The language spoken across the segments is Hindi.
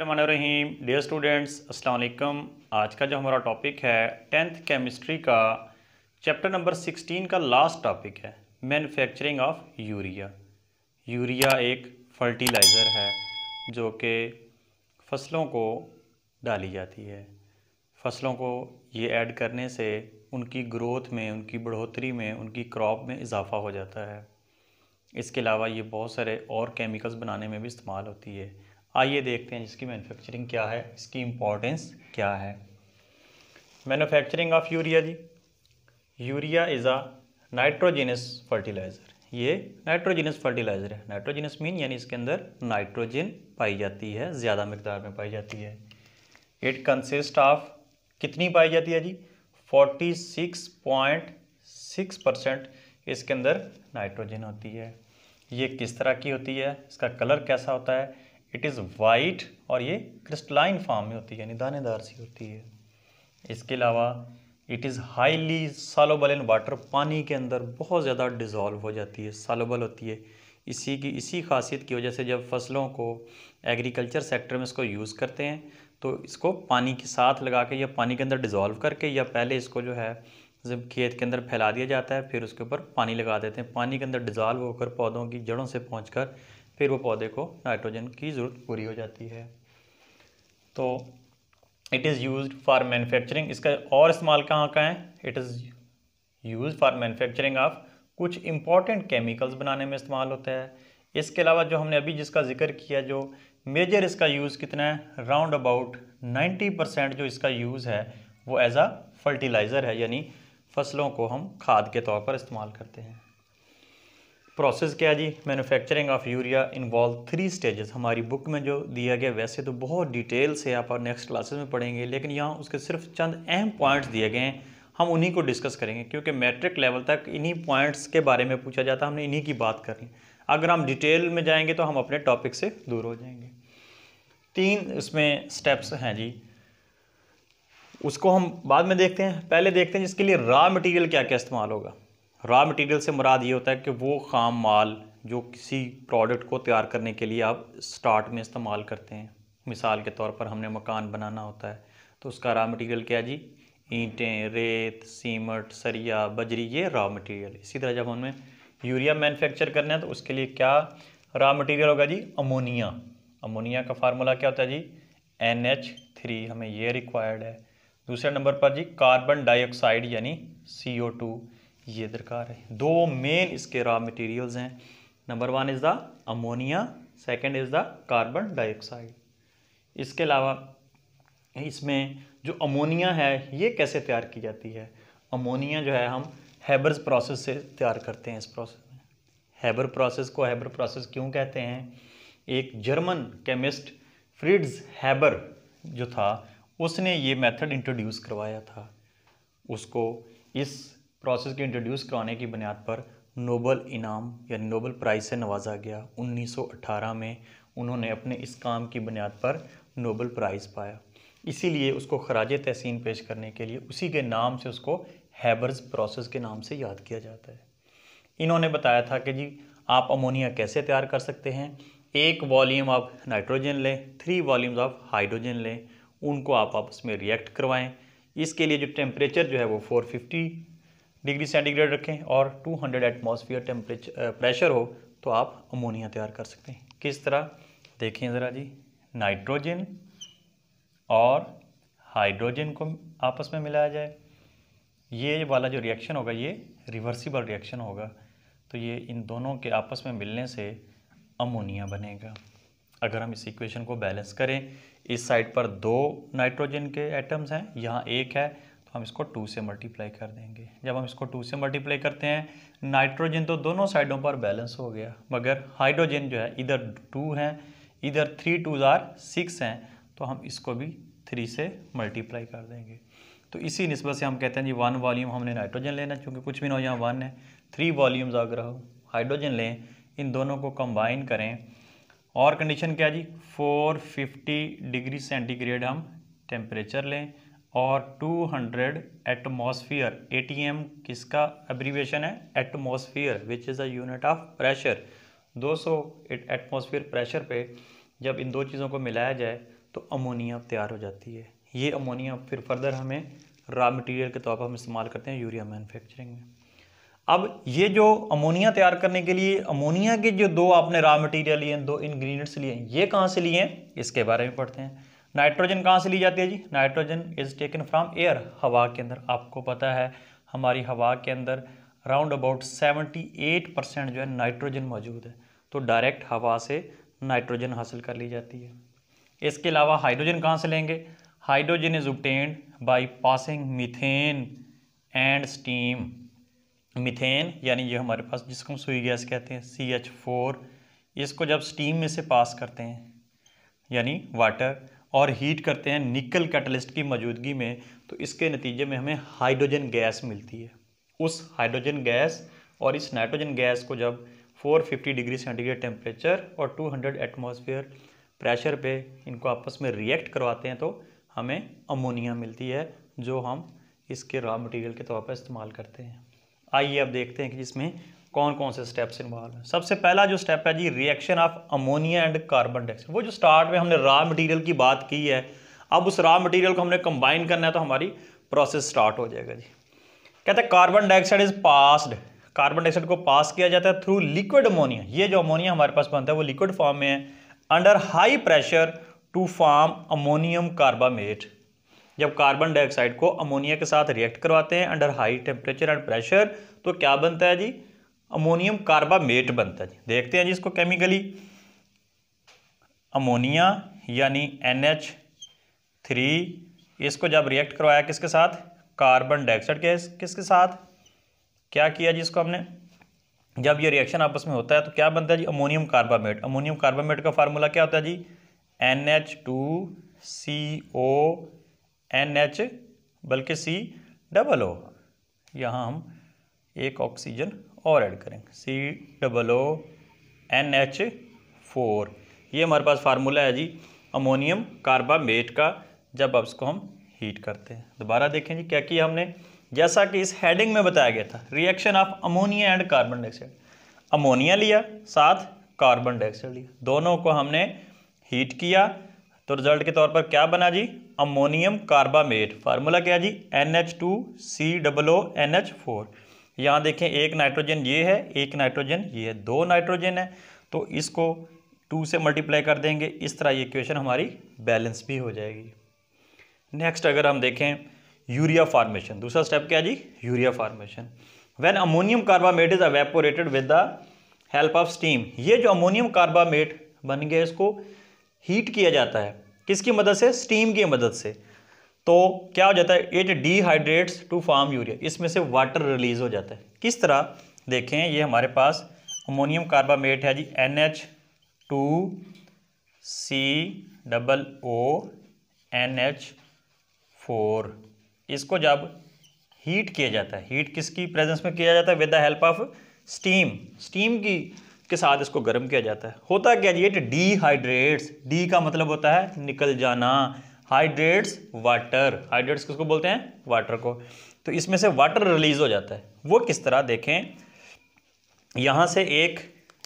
रहीम डियर स्टूडेंट्स असलकम आज का जो हमारा टॉपिक है टेंथ केमिस्ट्री का चैप्टर नंबर सिक्सटीन का लास्ट टॉपिक है मैन्युफैक्चरिंग ऑफ यूरिया यूरिया एक फर्टिलाइज़र है जो कि फसलों को डाली जाती है फसलों को ये ऐड करने से उनकी ग्रोथ में उनकी बढ़ोतरी में उनकी क्रॉप में इजाफा हो जाता है इसके अलावा ये बहुत सारे और केमिकल्स बनाने में भी इस्तेमाल होती है आइए देखते हैं इसकी मैन्युफैक्चरिंग क्या है इसकी इम्पोर्टेंस क्या है मैन्युफैक्चरिंग ऑफ यूरिया जी urea is a nitrogenous fertiliser ये नाइट्रोजिनस फर्टिलाइज़र है नाइट्रोजिनस मीन यानी इसके अंदर नाइट्रोजन पाई जाती है ज़्यादा मकदार में पाई जाती है इट कंसिस्ट ऑफ कितनी पाई जाती है जी 46.6 परसेंट इसके अंदर नाइट्रोजन होती है ये किस तरह की होती है इसका कलर कैसा होता है इट इज़ वाइट और ये क्रिस्टलाइन फॉर्म में होती है यानी दानेदार सी होती है इसके अलावा it is highly soluble in water पानी के अंदर बहुत ज़्यादा डिज़ोल्व हो जाती है सालोबल होती है इसी की इसी खासियत की वजह से जब फसलों को एग्रीकल्चर सेक्टर में इसको यूज़ करते हैं तो इसको पानी के साथ लगा के या पानी के अंदर डिज़ोल्व करके या पहले इसको जो है जब खेत के अंदर फैला दिया जाता है फिर उसके ऊपर पानी लगा देते हैं पानी के अंदर डिज़ोल्व होकर पौधों की जड़ों से पहुँच फिर वो पौधे को नाइट्रोजन की ज़रूरत पूरी हो जाती है तो it is use for manufacturing इसका और इस्तेमाल कहाँ का है it is use for manufacturing of कुछ इंपॉर्टेंट केमिकल्स बनाने में इस्तेमाल होता है इसके अलावा जो हमने अभी जिसका जिक्र किया जो मेजर इसका यूज़ कितना है राउंड अबाउट 90 परसेंट जो इसका यूज़ है वो एज आ फर्टिलाइज़र है यानी फसलों को हम खाद के तौर पर इस्तेमाल करते हैं प्रोसेस क्या जी manufacturing of urea involve three stages हमारी बुक में जो दिया गया वैसे तो बहुत डिटेल से आप नेक्स्ट क्लासेस में पढ़ेंगे लेकिन यहाँ उसके सिर्फ चंद अहम पॉइंट्स दिए गए हैं हम उन्हीं को डिस्कस करेंगे क्योंकि मैट्रिक लेवल तक इन्हीं पॉइंट्स के बारे में पूछा जाता है हमने इन्हीं की बात करनी अगर हम डिटेल में जाएंगे तो हम अपने टॉपिक से दूर हो जाएंगे तीन इसमें स्टेप्स हैं जी उसको हम बाद में देखते हैं पहले देखते हैं जिसके लिए रॉ मटेरियल क्या क्या इस्तेमाल होगा रॉ मटेरियल से मुराद ये होता है कि वो खाम माल जो किसी प्रोडक्ट को तैयार करने के लिए आप स्टार्ट में इस्तेमाल करते हैं मिसाल के तौर पर हमने मकान बनाना होता है तो उसका रॉ मटेरियल क्या है जी ईंटें रेत सीमट सरिया बजरी ये रॉ मटेरियल इसी तरह जब हमें यूरिया मैन्युफैक्चर करना है तो उसके लिए क्या रॉ मटेरियल होगा जी अमोनिया अमोनिया का फार्मूला क्या होता है जी एन एच थ्री हमें ये रिक्वायर्ड है दूसरे नंबर पर जी कार्बन डाइऑक्साइड यानी सी ओ टू ये दरकार है दो मेन इसके रॉ मटेरियल्स हैं number one is the ammonia second is the carbon dioxide इसके अलावा इसमें जो अमोनिया है ये कैसे तैयार की जाती है अमोनिया जो है हम हैबर्स प्रोसेस से तैयार करते हैं इस प्रोसेस में हैबर प्रोसेस को हैबर प्रोसेस क्यों कहते हैं एक जर्मन केमिस्ट फ्रिड्स हैबर जो था उसने ये मेथड इंट्रोड्यूस करवाया था उसको इस प्रोसेस के इंट्रोड्यूस कराने की बुनियाद पर नोबल इनाम यानी नोबल प्राइज़ से नवाजा गया 1918 में उन्होंने अपने इस काम की बुनियाद पर नोबल प्राइज़ पाया इसीलिए उसको खराज तहसीन पेश करने के लिए उसी के नाम से उसको हैबर्स प्रोसेस के नाम से याद किया जाता है इन्होंने बताया था कि जी आप अमोनिया कैसे तैयार कर सकते हैं एक वॉल्यूम आप नाइट्रोजन लें थ्री वॉल्यूम्स आप हाइड्रोजन लें उनको आप आपस में रिएक्ट करवाएं इसके लिए जो टेम्परेचर जो है वो 450 डिग्री सेंटीग्रेड रखें और 200 एटमॉस्फेयर टेम्परेचर प्रेशर हो तो आप अमोनिया तैयार कर सकते हैं किस तरह देखें ज़रा जी नाइट्रोजन और हाइड्रोजन को आपस में मिलाया जाए ये वाला जो रिएक्शन होगा ये रिवर्सिबल रिएक्शन होगा तो ये इन दोनों के आपस में मिलने से अमोनिया बनेगा अगर हम इस इक्वेशन को बैलेंस करें इस साइड पर दो नाइट्रोजन के एटम्स हैं यहाँ एक है हम इसको टू से मल्टीप्लाई कर देंगे जब हम इसको टू से मल्टीप्लाई करते हैं नाइट्रोजन तो दोनों साइडों पर बैलेंस हो गया मगर हाइड्रोजन जो है इधर टू हैं इधर थ्री टू ज़ार सिक्स हैं तो हम इसको भी थ्री से मल्टीप्लाई कर देंगे तो इसी नस्बत से हम कहते हैं जी वन वॉल्यूम हमने नाइट्रोजन लेना चूँकि कुछ भी ना हो यहाँ वन है थ्री वॉल्यूम्स अगर हो हाइड्रोजन लें इन दोनों को कंबाइन करें और कंडीशन क्या जी 450 डिग्री सेंटीग्रेड हम टेम्परेचर लें और 200 एटमोसफियर ए किसका एब्रीविएशन है atmosphere which is a unit of pressure 200 atmosphere pressure पे जब इन दो चीज़ों को मिलाया जाए तो अमोनिया तैयार हो जाती है ये अमोनिया फिर फर्दर हमें रॉ मटेरियल के तौर पर हम इस्तेमाल करते हैं यूरिया मैन्युफैक्चरिंग में अब ये जो अमोनिया तैयार करने के लिए अमोनिया के जो दो आपने रॉ मटेरियल लिए दो इन्ग्रीडियंट्स लिए ये कहाँ से लिए हैं इसके बारे में पढ़ते हैं नाइट्रोजन कहाँ से ली जाती है जी nitrogen is taken from air हवा के अंदर आपको पता है हमारी हवा के अंदर round about seventy eight percent जो है नाइट्रोजन मौजूद है तो डायरेक्ट हवा से नाइट्रोजन हासिल कर ली जाती है इसके अलावा हाइड्रोजन कहाँ से लेंगे hydrogen is obtained by passing methane and steam methane यानी ये हमारे पास जिसको हम सुई गैस कहते हैं सी एच फोर इसको जब स्टीम में से पास करते हैं यानी वाटर और हीट करते हैं निकल कैटलिस्ट की मौजूदगी में तो इसके नतीजे में हमें हाइड्रोजन गैस मिलती है उस हाइड्रोजन गैस और इस नाइट्रोजन गैस को जब 450 डिग्री सेंटीग्रेड टेम्परेचर और 200 एटमॉस्फेयर प्रेशर पे इनको आपस में रिएक्ट करवाते हैं तो हमें अमोनिया मिलती है जो हम इसके रॉ मटेरियल के तौर पर इस्तेमाल करते हैं आइए अब देखते हैं कि इसमें कौन कौन से स्टेप्स इन्वॉल्व हैं सबसे पहला जो स्टेप है जी reaction of ammonia and carbon dioxide वो जो स्टार्ट में हमने रॉ मटेरियल की बात की है अब उस रॉ मटेरियल को हमने कंबाइन करना है तो हमारी प्रोसेस स्टार्ट हो जाएगा जी कहते हैं carbon dioxide is passed carbon dioxide को पास किया जाता है थ्रू लिक्विड अमोनिया ये जो अमोनिया हमारे पास बनता है वो लिक्विड फॉर्म में है under high pressure to form ammonium carbamate जब कार्बन डाइऑक्साइड को अमोनिया के साथ रिएक्ट करवाते हैं under high temperature and pressure तो क्या बनता है जी अमोनियम कार्बामेट बनता है जी देखते हैं जी इसको केमिकली अमोनिया यानी एन एच थ्री इसको जब रिएक्ट करवाया किसके साथ कार्बन डाइऑक्साइड के किसके साथ क्या किया जी इसको हमने जब ये रिएक्शन आपस में होता है तो क्या बनता है जी अमोनियम कार्बामेट अमोनियम कार्बामेट का फार्मूला क्या होता है जी N H two C O N H बल्कि सी डबल ओ यहाँ हम एक ऑक्सीजन और ऐड करेंगे C double O N H four ये हमारे पास फार्मूला है जी अमोनियम कार्बामेट का जब अब इसको हम हीट करते हैं दोबारा देखें जी क्या किया हमने जैसा कि इस हेडिंग में बताया गया था reaction of ammonia and carbon dioxide ammonia लिया साथ कार्बन डाइऑक्साइड लिया दोनों को हमने हीट किया तो रिजल्ट के तौर पर क्या बना जी अमोनियम कार्बामेट फार्मूला क्या जी N H two C double O N H four यहाँ देखें एक नाइट्रोजन ये है एक नाइट्रोजन ये है दो नाइट्रोजन है तो इसको टू से मल्टीप्लाई कर देंगे इस तरह ये क्वेश्चन हमारी बैलेंस भी हो जाएगी नेक्स्ट अगर हम देखें यूरिया फार्मेशन दूसरा स्टेप क्या जी urea formation when ammonium carbamate is evaporated with the help of steam ये जो अमोनियम कार्बामेट बन गया इसको हीट किया जाता है किसकी मदद से स्टीम की मदद से तो क्या हो जाता है it dehydrates to form urea इसमें से वाटर रिलीज हो जाता है किस तरह देखें ये हमारे पास अमोनियम कार्बामेट है जी N H two C double O N H four इसको जब हीट किया जाता है हीट किसकी प्रेजेंस में किया जाता है with the help of steam steam की के साथ इसको गर्म किया जाता है होता क्या जी इट डीहाइड्रेट्स डी का मतलब होता है निकल जाना हाइड्रेट्स वाटर हाइड्रेट्स किसको बोलते हैं वाटर को तो इसमें से वाटर रिलीज हो जाता है वो किस तरह देखें यहाँ से एक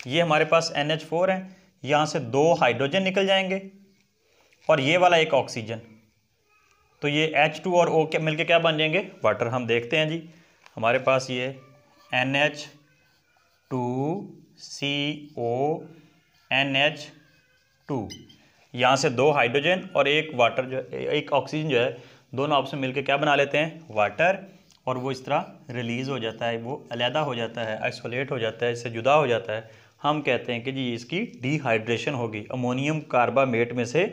ये हमारे पास एन एच फोर है यहाँ से दो हाइड्रोजन निकल जाएंगे और ये वाला एक ऑक्सीजन तो ये एच टू और ओ के मिलके क्या बन जाएंगे वाटर हम देखते हैं जी हमारे पास ये N H two C O N H two यहाँ से दो हाइड्रोजन और एक वाटर जो एक ऑक्सीजन जो है दोनों आपस में मिलकर क्या बना लेते हैं वाटर और वो इस तरह रिलीज़ हो जाता है वो अलहदा हो जाता है आइसोलेट हो जाता है इससे जुदा हो जाता है हम कहते हैं कि जी इसकी डिहाइड्रेशन होगी अमोनियम कार्बामेट में से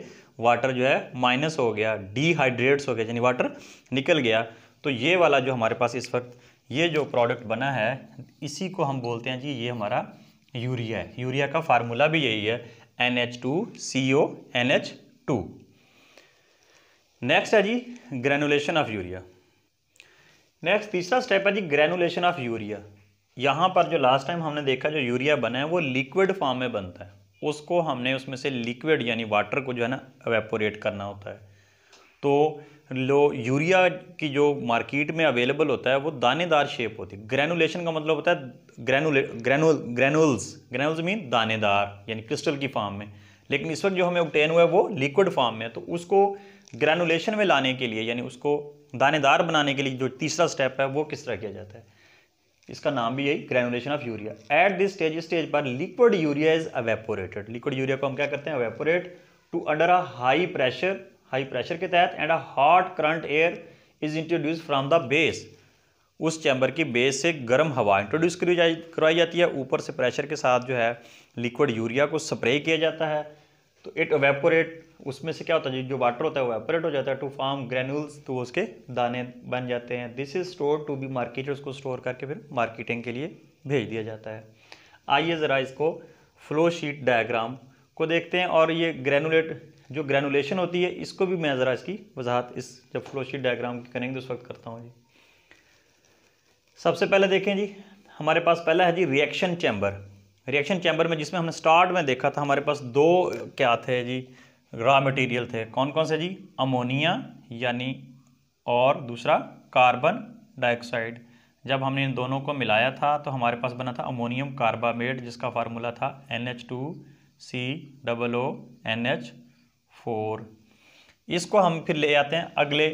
वाटर जो है माइनस हो गया डिहाइड्रेट्स हो गया यानी वाटर निकल गया तो ये वाला जो हमारे पास इस वक्त ये जो प्रोडक्ट बना है इसी को हम बोलते हैं जी ये हमारा यूरिया है यूरिया का फार्मूला भी यही है N H two C O N H two next है जी ग्रेनुलेशन ऑफ यूरिया नेक्स्ट तीसरा स्टेप है जी ग्रेनुलेशन ऑफ यूरिया यहाँ पर जो लास्ट टाइम हमने देखा जो यूरिया बना है वो लिक्विड फॉर्म में बनता है उसको हमने उसमें से लिक्विड यानी वाटर को जो है ना एवेपोरेट करना होता है तो लो यूरिया की जो मार्केट में अवेलेबल होता है वो दानेदार शेप होती है ग्रैनुलेशन का मतलब होता है granule granule granules granules mean दानेदार यानी क्रिस्टल की फॉर्म में लेकिन इस वक्त जो हमें ऑप्टेन हुआ है वो लिक्विड फॉर्म में तो उसको ग्रैनुलेशन में लाने के लिए यानी उसको दानेदार बनाने के लिए जो तीसरा स्टेप है वो किस तरह किया जाता है इसका नाम भी यही granulation of urea at this stage stage पर liquid urea is evaporated liquid urea को हम क्या करते हैं evaporate to under a high pressure high pressure के तहत and a hot current air is introduce from the base उस चैम्बर की बेस से गर्म हवा इंट्रोड्यूस करी जा करवाई जाती है ऊपर से प्रेशर के साथ जो है लिक्विड यूरिया को स्प्रे किया जाता है तो इट वेपोरेट उसमें से क्या होता है जो वाटर होता है वो वेपोरेट हो जाता है टू फार्म ग्रेनुल्स तो उसके दाने बन जाते हैं this is store to be market उसको स्टोर करके फिर मार्केटिंग के लिए भेज दिया जाता है आइए ज़रा इसको फ्लो शीट डायग्राम को देखते हैं और ये ग्रेनुलेट जो ग्रेनुलेशन होती है इसको भी मैं ज़रा इसकी वजाहत इस जब फ्लोशीट डायग्राम की करेंगे तो उस वक्त करता हूँ जी सबसे पहले देखें जी हमारे पास पहला है जी रिएक्शन चैम्बर रिएक्शन चैम्बर में जिसमें हमने स्टार्ट में देखा था हमारे पास दो क्या थे जी रॉ मटेरियल थे कौन कौन से जी अमोनिया यानी और दूसरा कार्बन डाइऑक्साइड जब हमने इन दोनों को मिलाया था तो हमारे पास बना था अमोनियम कार्बामेट जिसका फार्मूला था N H two C double O N H four इसको हम फिर ले आते हैं अगले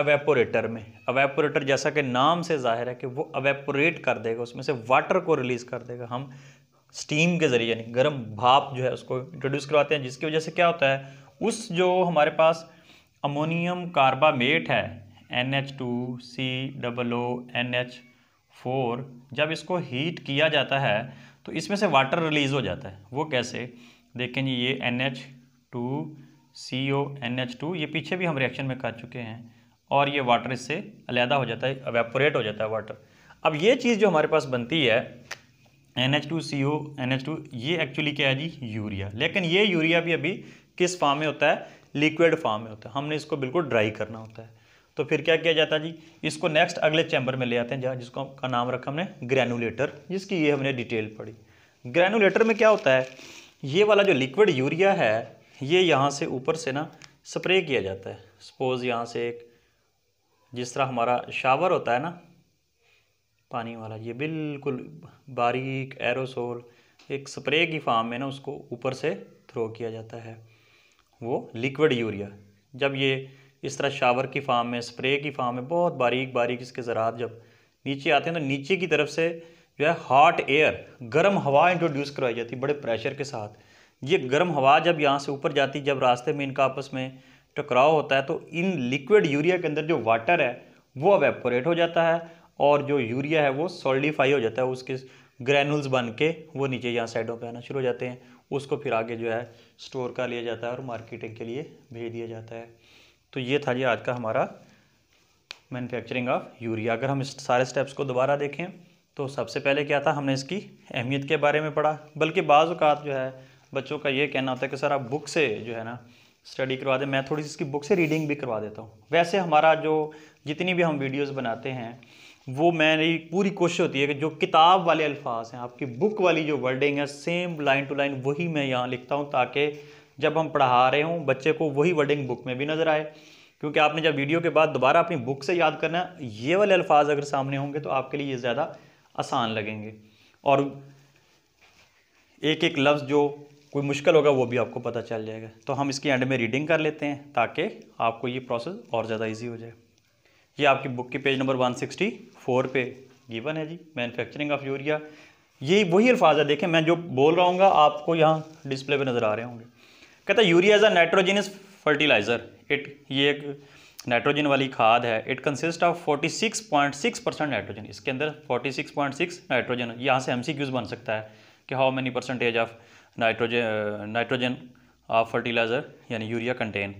अवेपोरेटर में अवेपोरेटर जैसा कि नाम से जाहिर है कि वो अवेपोरेट कर देगा उसमें से वाटर को रिलीज़ कर देगा हम स्टीम के ज़रिए यानी गर्म भाप जो है उसको इंट्रोड्यूस करवाते हैं जिसकी वजह से क्या होता है उस जो हमारे पास अमोनियम कार्बामेट है N H two C double O N H four जब इसको हीट किया जाता है तो इसमें से वाटर रिलीज़ हो जाता है वो कैसे देखें जी ये N H two C O N H two ये पीछे भी हम रिएक्शन में कर चुके हैं और ये वाटर इससे अलहदा हो जाता है अवेपोरेट हो जाता है वाटर अब ये चीज़ जो हमारे पास बनती है N H two C O N H two ये एक्चुअली क्या है जी यूरिया लेकिन ये यूरिया भी अभी किस फार्म में होता है लिक्विड फार्म में होता है हमने इसको बिल्कुल ड्राई करना होता है तो फिर क्या किया जाता है जी इसको नेक्स्ट अगले चैम्बर में ले आते हैं जहाँ जिसको का नाम रखा हमने ग्रैनुलेटर जिसकी ये हमने डिटेल पढ़ी ग्रैनुलेटर में क्या होता है ये वाला जो लिक्विड यूरिया है ये यहाँ से ऊपर से ना स्प्रे किया जाता है सपोज़ यहाँ से एक जिस तरह हमारा शावर होता है ना पानी वाला ये बिल्कुल बारीक एरोसोल एक स्प्रे की फार्म में ना उसको ऊपर से थ्रो किया जाता है वो लिक्विड यूरिया जब ये इस तरह शावर की फार्म में स्प्रे की फार्म में बहुत बारीक बारीक इसके ज़रात जब नीचे आते हैं तो नीचे की तरफ से जो है हॉट एयर गर्म हवा इंट्रोड्यूस करवाई जाती है बड़े प्रेशर के साथ ये गर्म हवा जब यहाँ से ऊपर जाती जब रास्ते में इनका आपस में टकराव होता है तो इन लिक्विड यूरिया के अंदर जो वाटर है वो अवेपोरेट हो जाता है और जो यूरिया है वो सॉलिडिफाई हो जाता है उसके ग्रैनुल्स बन के वो नीचे यहाँ साइडों पे आना शुरू हो जाते हैं उसको फिर आगे जो है स्टोर कर लिया जाता है और मार्केटिंग के लिए भेज दिया जाता है तो ये था जी आज का हमारा मैन्युफैक्चरिंग ऑफ यूरिया अगर हम इस सारे स्टेप्स को दोबारा देखें तो सबसे पहले क्या था हमने इसकी अहमियत के बारे में पढ़ा बल्कि बाज़ात जो है बच्चों का ये कहना होता है कि सर आप बुक से जो है ना स्टडी करवा दें मैं थोड़ी सी इसकी बुक से रीडिंग भी करवा देता हूँ वैसे हमारा जो जितनी भी हम वीडियोज़ बनाते हैं वो मेरी पूरी कोशिश होती है कि जो किताब वाले अल्फाज हैं आपकी बुक वाली जो वर्डिंग है सेम लाइन टू लाइन वही मैं यहाँ लिखता हूँ ताकि जब हम पढ़ा रहे हों बच्चे को वही वर्डिंग बुक में भी नज़र आए क्योंकि आपने जब वीडियो के बाद दोबारा अपनी बुक से याद करना ये वाले अल्फाज अगर सामने होंगे तो आपके लिए ये ज़्यादा आसान लगेंगे और एक एक लफ्ज़ जो कोई मुश्किल होगा वो भी आपको पता चल जाएगा तो हम इसके एंड में रीडिंग कर लेते हैं ताकि आपको ये प्रोसेस और ज़्यादा ईजी हो जाए ये आपकी बुक के page number one sixty four पे गिवन है जी मैनुफेक्चरिंग ऑफ यूरिया ये वही अल्फाज है देखें मैं जो बोल रहा हूँ आपको यहाँ डिस्प्ले पर नज़र आ रहे होंगे कहता है urea is a nitrogenous fertiliser it ये एक नाइट्रोजन वाली खाद है it consist of 46.6 percent nitrogen इसके अंदर 46.6 नाइट्रोजन यहाँ से एम बन सकता है कि how many percentage of nitrogen nitrogen of fertiliser यानी urea contain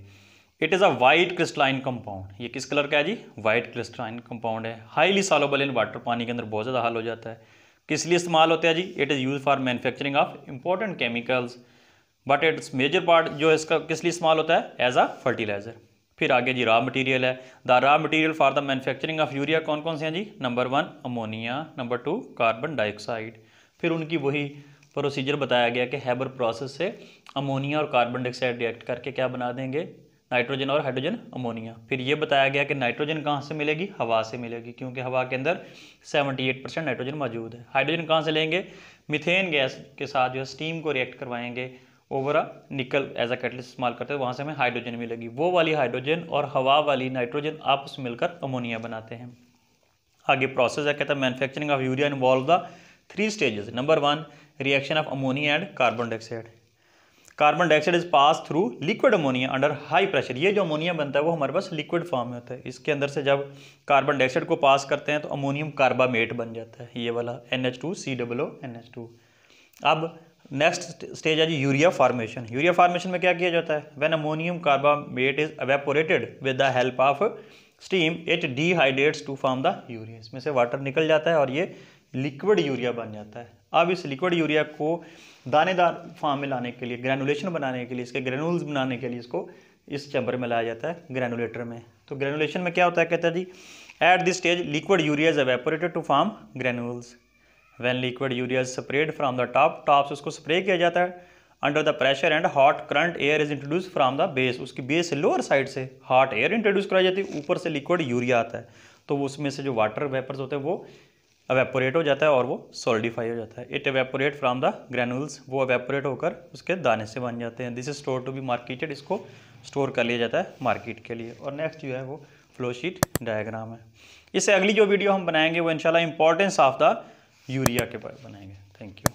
it is a white crystalline compound ये किस कलर का है जी वाइट क्रिस्टलाइन कंपाउंड है हाईली सॉलोबल इन वाटर पानी के अंदर बहुत ज़्यादा हल हो जाता है किस लिए इस्तेमाल होता है जी it is use for manufacturing of important chemicals but its major part जो इसका किस लिए इस्तेमाल होता है एज अ फर्टिलाइज़र फिर आगे जी रॉ मटीरियल है the raw material for the manufacturing of urea कौन कौन से हैं जी number one ammonia number two carbon dioxide फिर उनकी वही प्रोसीजर बताया गया कि हैबर प्रोसेस से अमोनिया और कार्बन डाइऑक्साइड रिएक्ट करके क्या बना देंगे नाइट्रोजन और हाइड्रोजन अमोनिया फिर ये बताया गया कि नाइट्रोजन कहाँ से मिलेगी हवा से मिलेगी क्योंकि हवा के अंदर 78 परसेंट नाइट्रोजन मौजूद है हाइड्रोजन कहाँ से लेंगे मिथेन गैस के साथ जो है स्टीम को रिएक्ट करवाएंगे ओवर निकल एज अ कैटलिस्ट इस्तेमाल करते हैं वहाँ से हमें हाइड्रोजन मिलेगी वो वाली हाइड्रोजन और हवा वाली नाइट्रोजन आपस मिलकर अमोनिया बनाते हैं आगे प्रोसेस है कहता है manufacturing of urea involve the three stages number one reaction of ammonia and carbon dioxide carbon dioxide is pass through liquid ammonia under high pressure ये जो अमोनिया बनता है वो हमारे पास लिक्विड फॉर्म में होता है इसके अंदर से जब कार्बन डाइऑक्साइड को पास करते हैं तो अमोनियम कार्बामेट बन जाता है ये वाला N H two C double N H two अब नेक्स्ट स्टेज है जी यूरिया फार्मेशन यूरिया फार्मेशन में क्या किया जाता है when ammonium carbamate is evaporated with the help of steam it dehydrates to form the urea इसमें से वाटर निकल जाता है और ये लिक्विड यूरिया बन जाता है अब इस लिक्विड यूरिया को दानेदार फार्म में लाने के लिए ग्रैनुलेशन बनाने के लिए इसके ग्रेनुल्स बनाने के लिए इसको इस चैम्बर में लाया जाता है ग्रेनुलेटर में तो ग्रेनुलेशन में क्या होता है कहता है जी at this stage liquid urea is evaporated to form granules when liquid urea is spread from the top top से उसको स्प्रे किया जाता है under the pressure and hot current air is introduce from the base उसकी बेस लोअर साइड से हॉट एयर इंट्रोड्यूस कराई जाती है ऊपर से लिक्विड यूरिया आता है तो उसमें से जो वाटर वेपर्स होते हैं वो अवेपोरेट हो जाता है और वो सोलिडिफाई हो जाता है it evaporate from the granules वो अवेपोरेट होकर उसके दाने से बन जाते हैं this is store to be marketed इसको स्टोर कर लिया जाता है मार्केट के लिए और नेक्स्ट जो है वो फ्लोशीट डायग्राम है इससे अगली जो वीडियो हम बनाएंगे वो इनशाला इंपॉर्टेंस ऑफ द यूरिया के बारे बनाएंगे थैंक यू